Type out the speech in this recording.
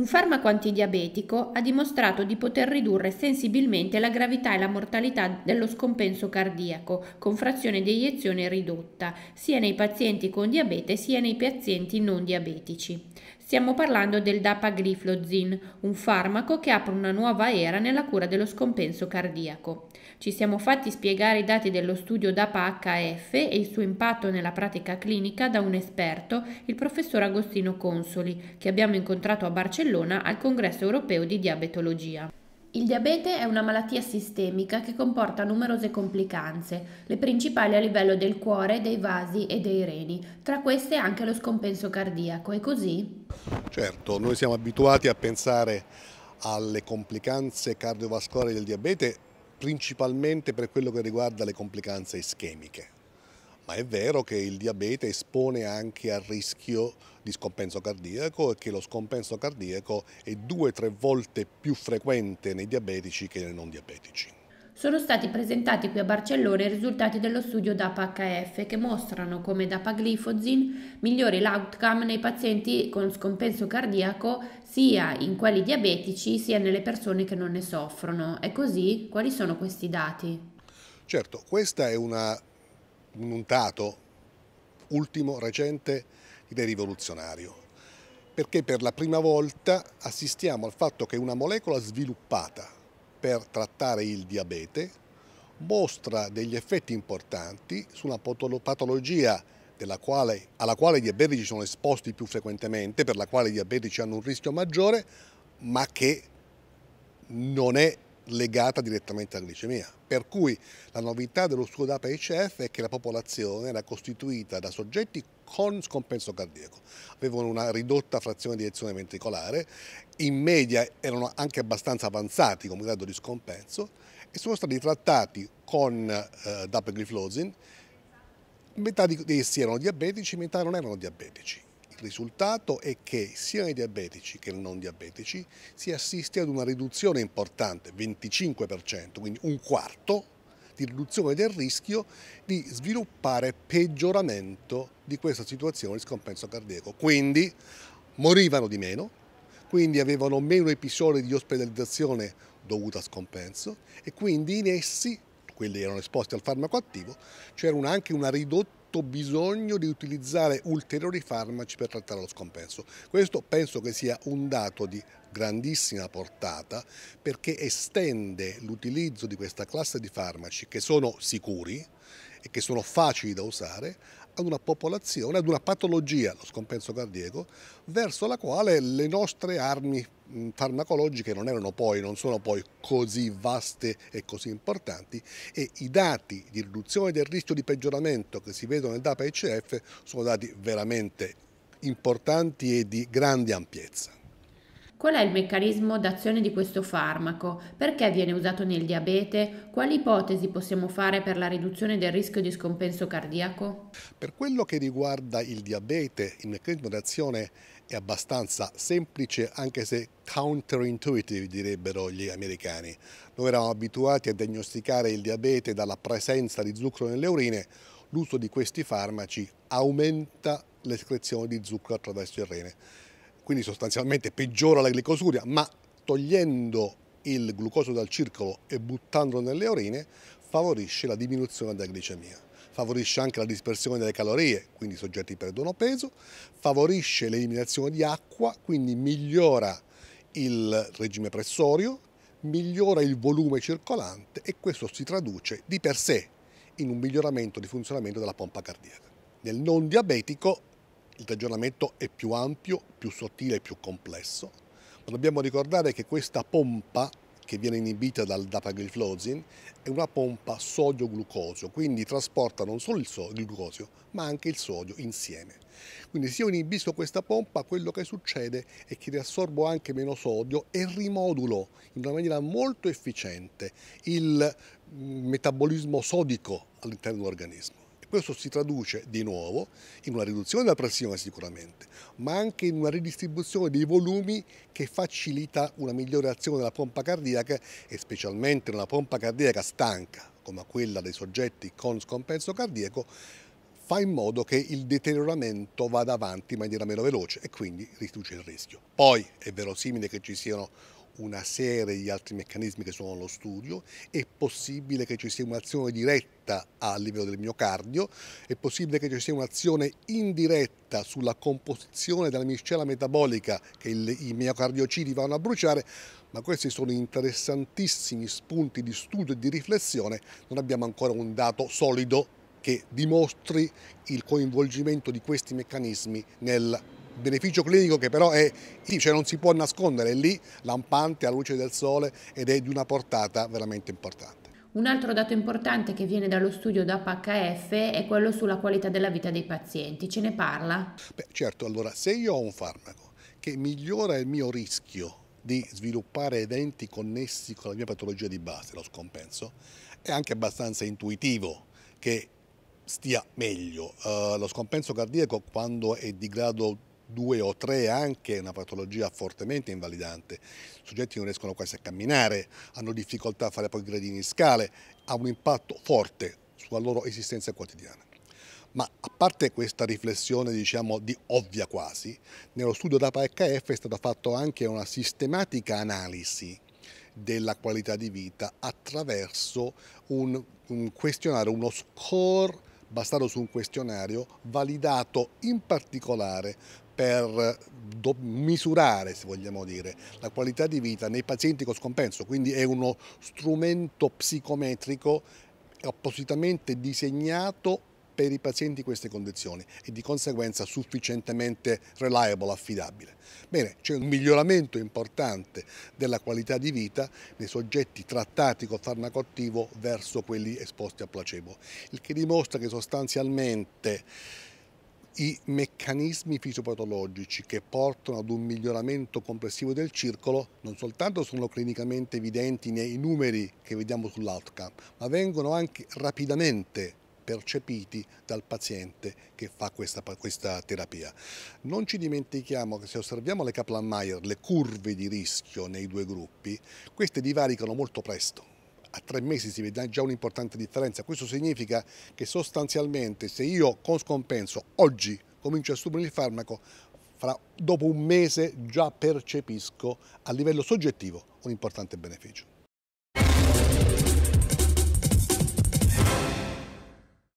Un farmaco antidiabetico ha dimostrato di poter ridurre sensibilmente la gravità e la mortalità dello scompenso cardiaco con frazione di iniezione ridotta, sia nei pazienti con diabete sia nei pazienti non diabetici. Stiamo parlando del dapagliflozin, un farmaco che apre una nuova era nella cura dello scompenso cardiaco. Ci siamo fatti spiegare i dati dello studio DAPA-HF e il suo impatto nella pratica clinica da un esperto, il professor Agostino Consoli, che abbiamo incontrato a Barcellona al Congresso europeo di diabetologia. Il diabete è una malattia sistemica che comporta numerose complicanze, le principali a livello del cuore, dei vasi e dei reni, tra queste anche lo scompenso cardiaco, è così? Certo, noi siamo abituati a pensare alle complicanze cardiovascolari del diabete principalmente per quello che riguarda le complicanze ischemiche, ma è vero che il diabete espone anche al rischio di scompenso cardiaco e che lo scompenso cardiaco è due o tre volte più frequente nei diabetici che nei non diabetici. Sono stati presentati qui a Barcellona i risultati dello studio DAPA-HF che mostrano come dapaglifozin migliori l'outcome nei pazienti con scompenso cardiaco sia in quelli diabetici sia nelle persone che non ne soffrono. È così? Quali sono questi dati? Certo, questa è una nuntato ultimo, recente, ed è rivoluzionario. Perché per la prima volta assistiamo al fatto che una molecola sviluppata per trattare il diabete mostra degli effetti importanti su una patologia quale, alla quale i diabetici sono esposti più frequentemente, per la quale i diabetici hanno un rischio maggiore, ma che non è legata direttamente alla glicemia. Per cui la novità dello studio DAPA ICF è che la popolazione era costituita da soggetti con scompenso cardiaco, avevano una ridotta frazione di elezione ventricolare, in media erano anche abbastanza avanzati come grado di scompenso e sono stati trattati con eh, dapagliflozin, metà di essi erano diabetici, metà non erano diabetici risultato è che sia nei diabetici che nei non diabetici si assiste ad una riduzione importante, 25%, quindi un quarto di riduzione del rischio di sviluppare peggioramento di questa situazione di scompenso cardiaco. Quindi morivano di meno, quindi avevano meno episodi di ospedalizzazione dovuta a scompenso e quindi in essi, quelli che erano esposti al farmaco attivo, c'era anche una ridotta certo bisogno di utilizzare ulteriori farmaci per trattare lo scompenso. Questo penso che sia un dato di grandissima portata perché estende l'utilizzo di questa classe di farmaci che sono sicuri e che sono facili da usare ad una popolazione, ad una patologia, lo scompenso cardiaco, verso la quale le nostre armi farmacologiche non erano poi, non sono poi così vaste e così importanti e i dati di riduzione del rischio di peggioramento che si vedono nel DAPA-ICF sono dati veramente importanti e di grande ampiezza. Qual è il meccanismo d'azione di questo farmaco? Perché viene usato nel diabete? Quali ipotesi possiamo fare per la riduzione del rischio di scompenso cardiaco? Per quello che riguarda il diabete, il meccanismo d'azione è abbastanza semplice, anche se counterintuitive direbbero gli americani. Noi eravamo abituati a diagnosticare il diabete dalla presenza di zucchero nelle urine, l'uso di questi farmaci aumenta l'escrezione di zucchero attraverso il rene quindi sostanzialmente peggiora la glicosuria, ma togliendo il glucosio dal circolo e buttandolo nelle urine favorisce la diminuzione della glicemia, favorisce anche la dispersione delle calorie, quindi i soggetti perdono peso, favorisce l'eliminazione di acqua, quindi migliora il regime pressorio, migliora il volume circolante e questo si traduce di per sé in un miglioramento di funzionamento della pompa cardiaca. Nel non diabetico il ragionamento è più ampio, più sottile, e più complesso, ma dobbiamo ricordare che questa pompa che viene inibita dal dapagliflozin è una pompa sodio-glucosio, quindi trasporta non solo il, sodio, il glucosio ma anche il sodio insieme. Quindi se io inibisco questa pompa quello che succede è che riassorbo anche meno sodio e rimodulo in una maniera molto efficiente il mm, metabolismo sodico all'interno dell'organismo. Questo si traduce di nuovo in una riduzione della pressione sicuramente, ma anche in una ridistribuzione dei volumi che facilita una migliore azione della pompa cardiaca e specialmente una pompa cardiaca stanca come quella dei soggetti con scompenso cardiaco fa in modo che il deterioramento vada avanti in maniera meno veloce e quindi riduce il rischio. Poi è verosimile che ci siano una serie di altri meccanismi che sono allo studio, è possibile che ci sia un'azione diretta a livello del miocardio, è possibile che ci sia un'azione indiretta sulla composizione della miscela metabolica che il, i miocardiocidi vanno a bruciare, ma questi sono interessantissimi spunti di studio e di riflessione, non abbiamo ancora un dato solido che dimostri il coinvolgimento di questi meccanismi nel beneficio clinico che però è, cioè non si può nascondere, è lì lampante alla luce del sole ed è di una portata veramente importante. Un altro dato importante che viene dallo studio d'APHF è quello sulla qualità della vita dei pazienti. Ce ne parla? Beh, certo, allora se io ho un farmaco che migliora il mio rischio di sviluppare eventi connessi con la mia patologia di base, lo scompenso, è anche abbastanza intuitivo che stia meglio. Uh, lo scompenso cardiaco quando è di grado due o tre anche, una patologia fortemente invalidante. I soggetti non riescono quasi a camminare, hanno difficoltà a fare poi gradini in scale, ha un impatto forte sulla loro esistenza quotidiana. Ma a parte questa riflessione, diciamo, di ovvia quasi, nello studio DAPA HF è stata fatta anche una sistematica analisi della qualità di vita attraverso un, un questionario, uno score basato su un questionario validato in particolare per misurare, se vogliamo dire, la qualità di vita nei pazienti con scompenso, quindi è uno strumento psicometrico appositamente disegnato per i pazienti in queste condizioni e di conseguenza sufficientemente reliable, affidabile. Bene, c'è un miglioramento importante della qualità di vita nei soggetti trattati con farmaco attivo verso quelli esposti a placebo, il che dimostra che sostanzialmente i meccanismi fisiopatologici che portano ad un miglioramento complessivo del circolo non soltanto sono clinicamente evidenti nei numeri che vediamo sull'outcome, ma vengono anche rapidamente percepiti dal paziente che fa questa, questa, terapia. Non ci dimentichiamo che se osserviamo le Kaplan-Meier, le curve di rischio nei due gruppi, queste divaricano molto presto a tre mesi si vede già un'importante differenza. Questo significa che sostanzialmente se io con scompenso oggi comincio a assumere il farmaco, fra, dopo un mese già percepisco a livello soggettivo un importante beneficio.